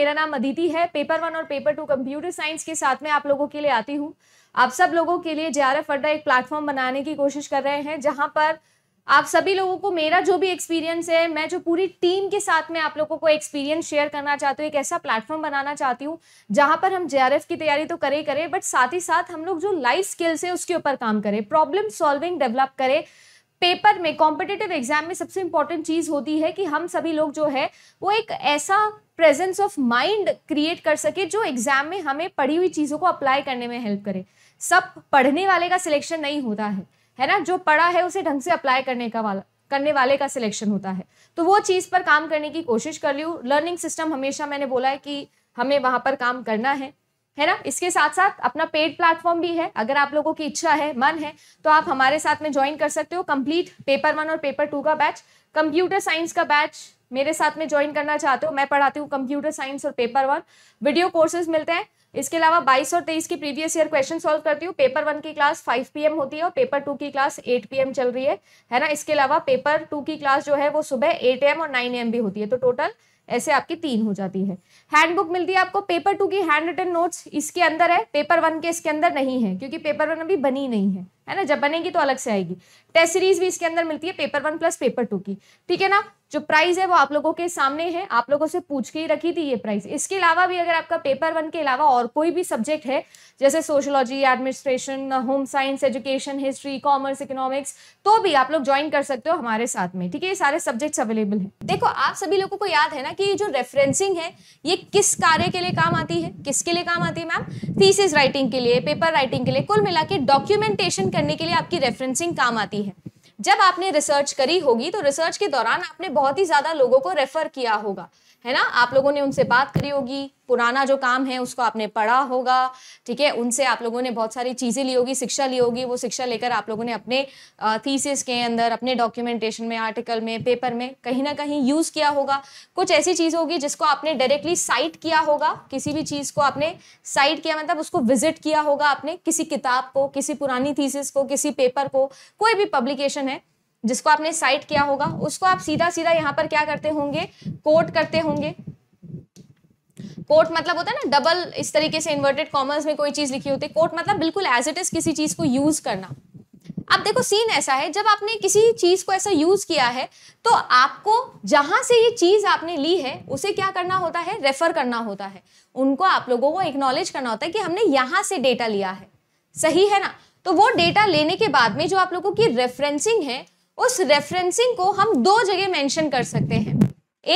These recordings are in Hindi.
मेरा नाम अदिति है पेपर वन और पेपर टू कंप्यूटर साइंस के साथ में आप लोगों के लिए आती हूँ आप सब लोगों के लिए जे आर एफ अड्डा एक प्लेटफॉर्म बनाने की कोशिश कर रहे हैं जहाँ पर आप सभी लोगों को मेरा जो भी एक्सपीरियंस है मैं जो पूरी टीम के साथ में आप लोगों को एक्सपीरियंस शेयर करना चाहती हूँ एक ऐसा प्लेटफॉर्म बनाना चाहती हूँ जहाँ पर हम जे की तैयारी तो करें करें बट साथ ही साथ हम लोग जो लाइफ स्किल्स है उसके ऊपर काम करें प्रॉब्लम सॉल्विंग डेवलप करें पेपर में कॉम्पिटेटिव एग्जाम में सबसे इंपॉर्टेंट चीज होती है कि हम सभी लोग जो है वो एक ऐसा प्रेजेंस ऑफ माइंड क्रिएट कर सके जो एग्जाम में हमें पढ़ी हुई चीज़ों को अप्लाई करने में हेल्प करे सब पढ़ने वाले का सिलेक्शन नहीं होता है है ना जो पढ़ा है उसे ढंग से अप्लाई करने का वाला करने वाले का सिलेक्शन होता है तो वो चीज़ पर काम करने की कोशिश कर ली लर्निंग सिस्टम हमेशा मैंने बोला है कि हमें वहाँ पर काम करना है है ना इसके साथ साथ अपना पेड प्लेटफॉर्म भी है अगर आप लोगों की इच्छा है मन है तो आप हमारे साथ में ज्वाइन कर सकते हो कंप्लीट पेपर वन और पेपर टू का बैच कंप्यूटर साइंस का बैच मेरे साथ में ज्वाइन करना चाहते हो मैं पढ़ाती हूँ कंप्यूटर साइंस और पेपर वन वीडियो कोर्सेज मिलते हैं इसके अलावा 22 और 23 की प्रीवियस ईयर क्वेश्चन सॉल्व करती हूँ पेपर वन की क्लास 5 पीएम होती है और पेपर टू की क्लास 8 पीएम चल रही है है ना इसके अलावा पेपर टू की क्लास जो है वो सुबह 8 एम और 9 एम भी होती है तो टोटल ऐसे आपकी तीन हो जाती है हैंडबुक मिलती है आपको पेपर टू की हैंड रिटन नोट्स इसके अंदर है पेपर वन के इसके अंदर नहीं है क्योंकि पेपर वन अभी बनी नहीं है है ना जब बनेगी तो अलग से आएगी टेस्ट सीरीज भी इसके अंदर मिलती है paper one plus paper two की ठीक है ना जो प्राइस है वो आप लोगों के सामने है आप लोगों से पूछ के ही रखी थी ये प्राइस इसके अलावा भी अगर आपका पेपर वन के अलावा और कोई भी सब्जेक्ट है जैसे sociology administration home science education history commerce economics तो भी आप लोग ज्वाइन कर सकते हो हमारे साथ में ठीक है ये सारे सब्जेक्ट्स अवेलेबल हैं देखो आप सभी लोगों को याद है ना कि ये जो रेफरेंसिंग है ये किस कार्य के लिए काम आती है किसके लिए काम आती है मैम थीसिस राइटिंग के लिए पेपर राइटिंग के लिए कुल मिला के डॉक्यूमेंटेशन रिसर्चिंग करने के लिए आपकी रेफरेंसिंग काम आती है जब आपने रिसर्च करी होगी तो रिसर्च के दौरान आपने बहुत ही ज़्यादा लोगों को रेफर किया होगा है ना आप लोगों ने उनसे बात करी होगी पुराना जो काम है उसको आपने पढ़ा होगा ठीक है उनसे आप लोगों ने बहुत सारी चीज़ें ली होगी शिक्षा ली होगी वो शिक्षा लेकर आप लोगों ने अपने थीसिस के अंदर अपने डॉक्यूमेंटेशन में आर्टिकल में पेपर में कहीं ना कहीं यूज़ किया होगा कुछ ऐसी चीज़ होगी जिसको आपने डायरेक्टली साइट किया होगा किसी भी चीज़ को आपने साइट किया मतलब उसको विजिट किया होगा आपने किसी किताब को किसी पुरानी थीसिस को किसी पेपर को कोई भी पब्लिकेशन है जिसको आपने साइट किया होगा उसको आप सीधा सीधा यहाँ पर क्या करते होंगे कोट करते होंगे कोट मतलब होता है ना डबल इस तरीके से इन्वर्टेड कॉमर्स में कोई चीज लिखी होती है कोट मतलब बिल्कुल एज इट इज किसी चीज को यूज करना अब देखो सीन ऐसा है जब आपने किसी चीज को ऐसा यूज किया है तो आपको जहां से ये चीज आपने ली है उसे क्या करना होता है रेफर करना होता है उनको आप लोगों को एक्नॉलेज करना होता है कि हमने यहां से डेटा लिया है सही है ना तो वो डेटा लेने के बाद में जो आप लोगों की रेफरेंसिंग है उस रेफरेंसिंग को हम दो जगह मेंशन कर सकते हैं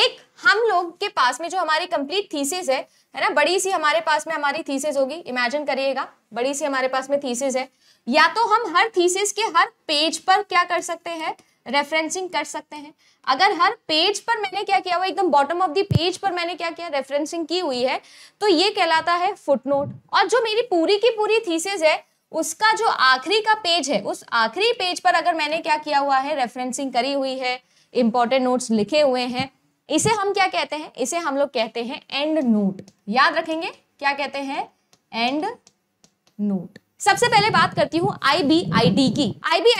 एक हम लोग के पास में जो हमारी कंप्लीट थीसिस है है ना बड़ी सी हमारे पास में हमारी थीसिस होगी इमेजिन करिएगा बड़ी सी हमारे पास में थीसिस है या तो हम हर थीसिस के हर पेज पर क्या कर सकते हैं रेफरेंसिंग कर सकते हैं अगर हर पेज पर मैंने क्या किया हुआ एकदम बॉटम ऑफ द पेज पर मैंने क्या किया रेफरेंसिंग की हुई है तो ये कहलाता है फुटनोट और जो मेरी पूरी की पूरी थीसिस है उसका जो आखिरी का पेज है उस आखिरी पेज पर अगर मैंने क्या किया हुआ है रेफरेंसिंग करी हुई है इंपॉर्टेंट नोट्स लिखे हुए हैं इसे हम क्या कहते हैं इसे हम लोग कहते हैं एंड नोट याद रखेंगे क्या कहते हैं एंड नोट सबसे पहले बात करती हूँ डी की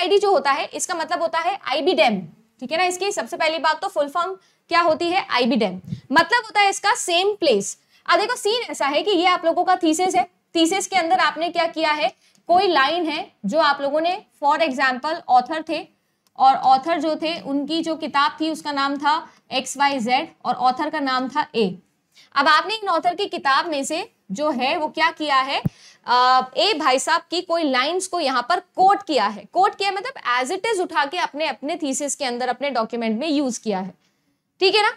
डी जो होता है इसका मतलब होता है बी डैम ठीक है ना इसकी सबसे पहली बात तो फुल फॉर्म क्या होती है आई बी डैम मतलब होता है इसका सेम प्लेस अब देखो सीन ऐसा है कि ये आप लोगों का थीसेस है थीसेस के अंदर आपने क्या किया है कोई लाइन है जो आप लोगों ने फॉर एग्जाम्पल ऑथर थे और ऑथर जो थे उनकी जो किताब थी उसका नाम था एक्स वाई जेड और ऑथर का नाम था ए अब आपने इन ऑथर की किताब में से जो है वो क्या किया है आ, ए भाई साहब की कोई लाइंस को यहाँ पर कोट किया है कोट किया मतलब एज इट इज उठा के अपने अपने थीसिस के अंदर अपने डॉक्यूमेंट में यूज किया है ठीक है ना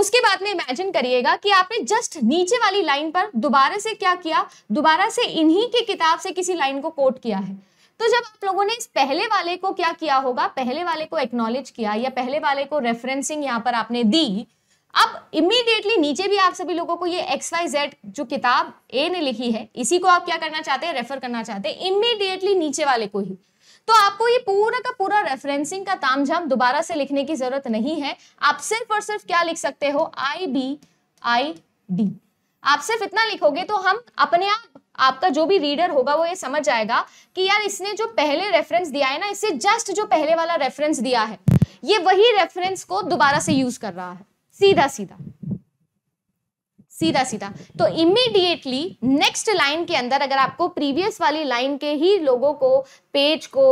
उसके बाद में इमेजिन करिएगा कि आपने जस्ट नीचे वाली लाइन पर दोबारा से क्या किया दोबारा से इन्हीं की किताब से किसी लाइन को कोट किया है तो जब आप लोगों ने इस पहले वाले को क्या किया होगा पहले वाले को एक्नोलेज किया या पहले वाले को रेफरेंसिंग यहाँ पर आपने दी अब इमीडिएटली नीचे भी आप सभी लोगों को ये एक्स वाई जेड जो किताब ए ने लिखी है इसी को आप क्या करना चाहते हैं रेफर करना चाहते हैं इमीडिएटली नीचे वाले को ही तो आपको ये पूरा का पूरा रेफरेंसिंग का तामझाम दोबारा से लिखने की जरूरत नहीं है आप सिर्फ और सिर्फ क्या लिख सकते हो आई बी आई डी आप सिर्फ इतना लिखोगे तो हम अपने आप आपका जो भी रीडर होगा वो ये समझ जाएगा कि यार इसने जो पहले रेफरेंस दिया है ना इससे जस्ट जो पहले वाला रेफरेंस दिया है ये वही रेफरेंस को दोबारा से यूज कर रहा है सीधा सीधा सीधा सीधा तो इमीडिएटली नेक्स्ट लाइन के अंदर अगर आपको प्रीवियस वाली लाइन के ही लोगों को पेज को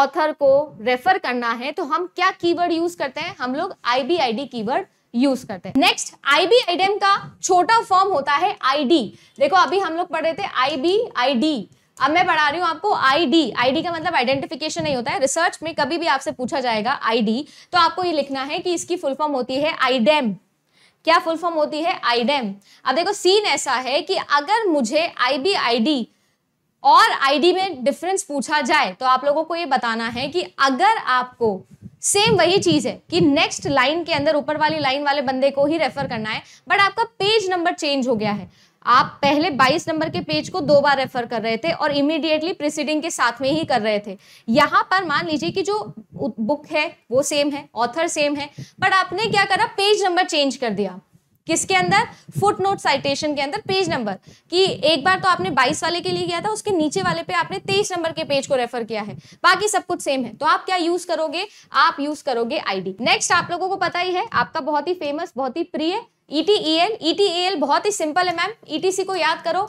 ऑथर को रेफर करना है तो हम क्या कीवर्ड यूज करते हैं हम लोग आईबीआईडी कीवर्ड यूज करते हैं नेक्स्ट आईबी आइडेम का छोटा फॉर्म होता है आईडी देखो अभी हम लोग पढ़ रहे थे आईबी आईडी अब मैं पढ़ा रही हूँ आपको आईडी आईडी का मतलब आइडेंटिफिकेशन नहीं होता है रिसर्च में कभी भी आपसे पूछा जाएगा आईडी तो आपको ये लिखना है कि इसकी फुल फॉर्म होती है आईडेम क्या फुल फॉर्म होती है आईडेम अब देखो सीन ऐसा है कि अगर मुझे आईबी आईडी और आईडी में डिफरेंस पूछा जाए तो आप लोगों को ये बताना है कि अगर आपको सेम वही चीज है कि नेक्स्ट लाइन के अंदर ऊपर वाली लाइन वाले बंदे को ही रेफर करना है बट आपका पेज नंबर चेंज हो गया है आप पहले 22 नंबर के पेज को दो बार रेफर कर रहे थे और इमीडिएटली प्रिसीडिंग के साथ में ही कर रहे थे यहाँ पर मान लीजिए कि जो बुक है वो सेम है ऑथर सेम है बट आपने क्या करा पेज नंबर चेंज कर दिया किसके अंदर फुट नोट साइटेशन के अंदर पेज नंबर कि एक बार तो आपने 22 वाले के लिए किया था उसके नीचे वाले पे आपने 23 नंबर के पेज को रेफर किया है बाकी सब कुछ सेम है तो आप क्या यूज करोगे आप यूज करोगे आईडी नेक्स्ट आप लोगों को पता ही है आपका बहुत ही फेमस बहुत ही प्रिय ETL e ETL e e बहुत ही सिंपल है मैम ईटीसी को याद करो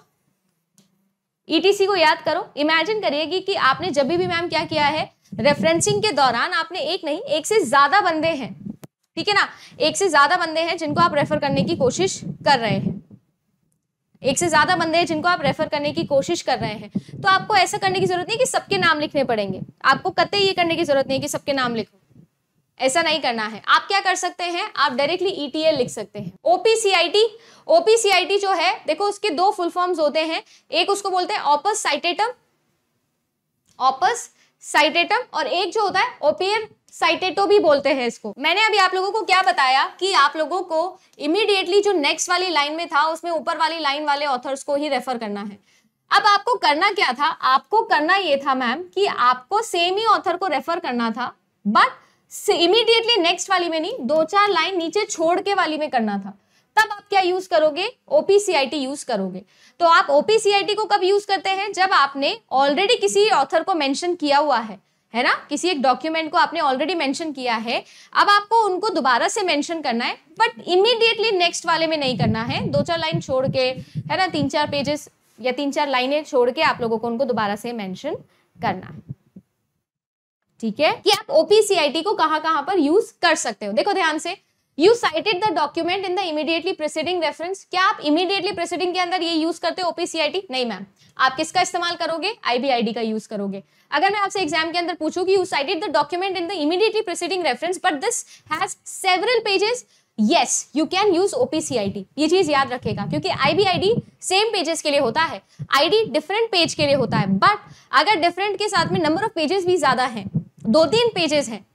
ईटीसी को याद करो इमेजिन करिए कि आपने जब भी मैम क्या किया है रेफरेंसिंग के दौरान आपने एक नहीं एक से ज्यादा बंदे हैं ठीक है ना एक से ज्यादा बंदे हैं जिनको आप रेफर करने की कोशिश कर रहे हैं एक से ज्यादा बंदे हैं जिनको आप रेफर करने की कोशिश कर रहे हैं तो आपको ऐसा करने की जरूरत नहीं कि सबके नाम लिखने पड़ेंगे आपको कतई ये करने की जरूरत नहीं कि सबके नाम लिखो ऐसा नहीं करना है आप क्या कर सकते हैं आप डायरेक्टली ईटीएल e लिख सकते हैं ओपीसीआईटी ओपीसीआईटी जो है देखो उसके दो फुल फॉर्म्स होते हैं एक उसको बोलते हैं ऑपस साइटेटम ऑपस साइटेटम और एक जो होता है ओपियर साइटेटो तो भी बोलते हैं इसको मैंने अभी आप लोगों को क्या बताया कि आप लोगों को इमीडिएटली जो नेक्स्ट वाली लाइन में था उसमें ऊपर वाली लाइन वाले ऑथर्स को ही रेफर करना है अब आपको करना क्या था आपको करना ये था मैम कि आपको सेम ही ऑथर को रेफर करना था बट इमीडिएटली नेक्स्ट वाली में नहीं दो चार लाइन नीचे छोड़ के वाली में करना था तब आप क्या यूज करोगे ओपीसीआईटी यूज करोगे तो आप ओपीसीआईटी को कब यूज करते हैं जब आपने ऑलरेडी किसी ऑथर को मेंशन किया हुआ है है ना किसी एक डॉक्यूमेंट को आपने ऑलरेडी मेंशन किया है अब आपको उनको दोबारा से मेंशन करना है बट इमीडिएटली नेक्स्ट वाले में नहीं करना है दो चार लाइन छोड़ के है ना तीन चार पेजेस या तीन चार लाइनें छोड़ के आप लोगों को उनको दोबारा से मेंशन करना है ठीक है कि आप ओपीसीआईटी को कहां कहां पर यूज कर सकते हो देखो ध्यान से you cited the document in the immediately preceding reference क्या आप इमीडिएटली प्रिसीडिंग के अंदर ये यूज करते हो ओपीसीआईटी नहीं मैम आप किसका इस्तेमाल करोगे आईबीआईडी का यूज करोगे अगर मैं आपसे एग्जाम के अंदर पूछू की you cited the document in the immediately preceding reference but this has several pages yes you can use op cit ये चीज याद रखेगा क्योंकि आईबीआईडी सेम पेजेस के लिए होता है आईडी डिफरेंट पेज के लिए होता है बट अगर डिफरेंट के साथ में नंबर ऑफ पेजेस भी ज्यादा है दो तीन पेजेस हैं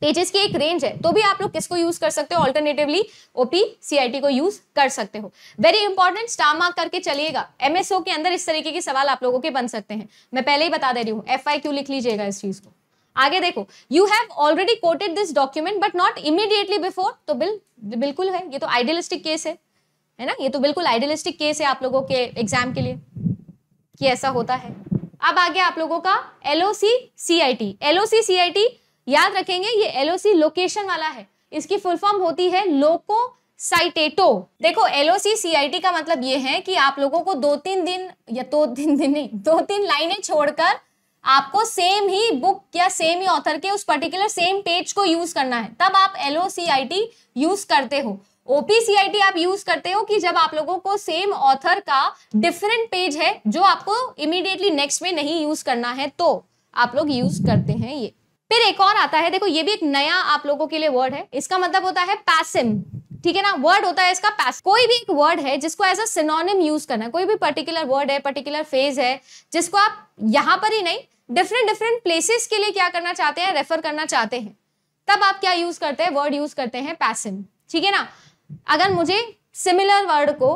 पेजेस की एक रेंज है तो भी आप लोग किसको यूज कर सकते हो ऑल्टरनेटिवली ओपी सीआईटी को यूज कर सकते हो वेरी इंपॉर्टेंट स्टार मार्क करके चलिएगा एमएसओ के अंदर इस तरीके के सवाल आप लोगों के बन सकते हैं मैं पहले ही बता दे रही हूँ एफ लिख लीजिएगा इस चीज को आगे देखो you have already quoted this document but not immediately before तो बिल बिल्कुल है ये तो आइडियलिस्टिक केस है है ना ये तो बिल्कुल आइडियलिस्टिक केस है आप लोगों के एग्जाम के लिए कि ऐसा होता है अब आगे आप लोगों का एलओसी सीआईटी एलओसी सीआईटी याद रखेंगे ये एलओसी लोकेशन वाला है इसकी फुल फॉर्म होती है लोको साइटेटो देखो एलओसी सीआईटी का मतलब ये है कि आप लोगों को दो तीन दिन या दो तो तीन दिन नहीं दो तीन लाइनें छोड़कर आपको सेम ही बुक या सेम ही ऑथर के उस पर्टिकुलर सेम पेज को यूज करना है तब आप एलओसीआईटी यूज करते हो ओपीसीआईटी आप यूज करते हो कि जब आप लोगों को सेम ऑथर का डिफरेंट पेज है जो आपको इमीडिएटली नेक्स्ट में नहीं यूज करना है तो आप लोग यूज करते हैं ये फिर एक और आता है देखो ये भी एक नया आप लोगों के लिए वर्ड है इसका मतलब होता है पैसिम ठीक है ना वर्ड होता है इसका पैस कोई भी एक वर्ड है जिसको एज अ सिनोनिम यूज करना है कोई भी पर्टिकुलर वर्ड है पर्टिकुलर फेज है जिसको आप यहां पर ही नहीं डिफरेंट डिफरेंट प्लेसेस के लिए क्या करना चाहते हैं रेफर करना चाहते हैं तब आप क्या यूज करते हैं वर्ड यूज करते हैं पैसिम ठीक है ना अगर मुझे सिमिलर वर्ड को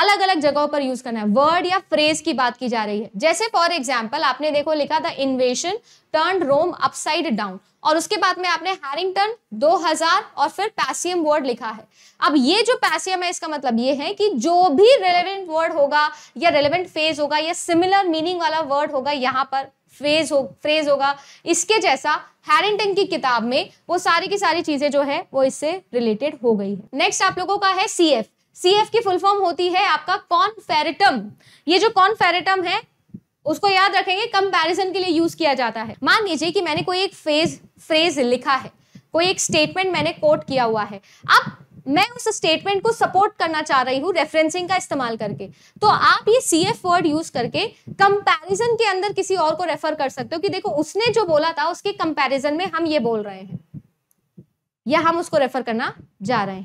अलग अलग जगहों पर यूज करना है वर्ड या फ्रेज की बात की जा रही है जैसे फॉर एग्जाम्पल आपने देखो लिखा था inversion turn Rome upside down और उसके बाद में आपने हैरिंगटन 2000 और फिर पैसियम वर्ड लिखा है अब ये जो पैसियम है इसका मतलब ये है कि जो भी रेलेवेंट वर्ड होगा या रेलेवेंट फेज होगा या सिमिलर मीनिंग वाला वर्ड होगा यहाँ पर फ्रेज हो फ्रेज होगा इसके जैसा हैरिंगटन की किताब में वो सारी की सारी चीजें जो है वो इससे रिलेटेड हो गई है नेक्स्ट आप लोगों का है सी एफ सी एफ की फुल फॉर्म होती है आपका कॉन्फेरेटम ये जो कॉन्फेरेटम है उसको याद रखेंगे कंपैरिजन के लिए यूज किया जाता है मान लीजिए कि मैंने कोई एक फेज फ्रेज लिखा है कोई एक स्टेटमेंट मैंने कोट किया हुआ है अब मैं उस स्टेटमेंट को सपोर्ट करना चाह रही हूँ रेफरेंसिंग का इस्तेमाल करके तो आप ये सी एफ वर्ड यूज करके कंपैरिजन के अंदर किसी और को रेफर कर सकते हो कि देखो उसने जो बोला था उसके कंपैरिजन में हम ये बोल रहे हैं या हम उसको रेफर करना जा रहे हैं